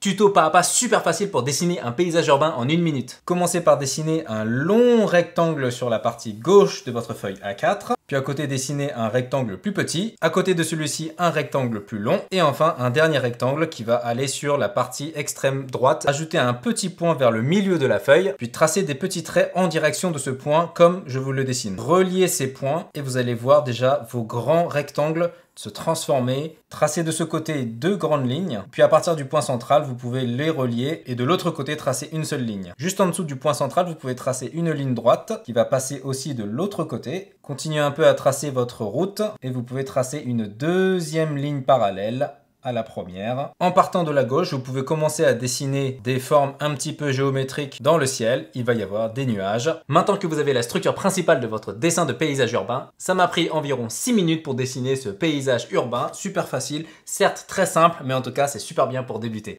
Tuto pas à pas super facile pour dessiner un paysage urbain en une minute. Commencez par dessiner un long rectangle sur la partie gauche de votre feuille A4 puis à côté dessiner un rectangle plus petit, à côté de celui-ci un rectangle plus long, et enfin un dernier rectangle qui va aller sur la partie extrême droite, ajouter un petit point vers le milieu de la feuille, puis tracer des petits traits en direction de ce point comme je vous le dessine. Reliez ces points et vous allez voir déjà vos grands rectangles se transformer, tracer de ce côté deux grandes lignes, puis à partir du point central, vous pouvez les relier et de l'autre côté tracer une seule ligne. Juste en dessous du point central, vous pouvez tracer une ligne droite qui va passer aussi de l'autre côté Continuez un peu à tracer votre route et vous pouvez tracer une deuxième ligne parallèle à la première. En partant de la gauche, vous pouvez commencer à dessiner des formes un petit peu géométriques dans le ciel. Il va y avoir des nuages. Maintenant que vous avez la structure principale de votre dessin de paysage urbain, ça m'a pris environ 6 minutes pour dessiner ce paysage urbain. Super facile, certes très simple, mais en tout cas c'est super bien pour débuter.